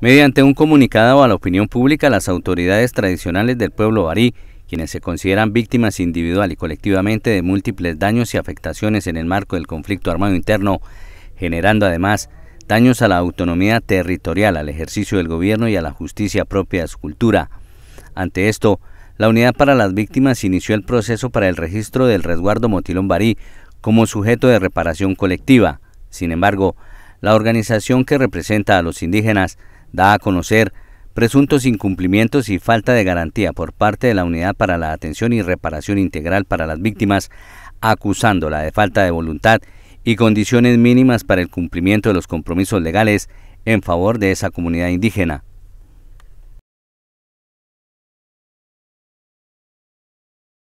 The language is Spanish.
Mediante un comunicado a la opinión pública, las autoridades tradicionales del pueblo barí, quienes se consideran víctimas individual y colectivamente de múltiples daños y afectaciones en el marco del conflicto armado interno, generando además daños a la autonomía territorial, al ejercicio del gobierno y a la justicia propia de su cultura. Ante esto, la Unidad para las Víctimas inició el proceso para el registro del resguardo Motilón Barí como sujeto de reparación colectiva. Sin embargo, la organización que representa a los indígenas da a conocer presuntos incumplimientos y falta de garantía por parte de la Unidad para la Atención y Reparación Integral para las Víctimas, acusándola de falta de voluntad y condiciones mínimas para el cumplimiento de los compromisos legales en favor de esa comunidad indígena.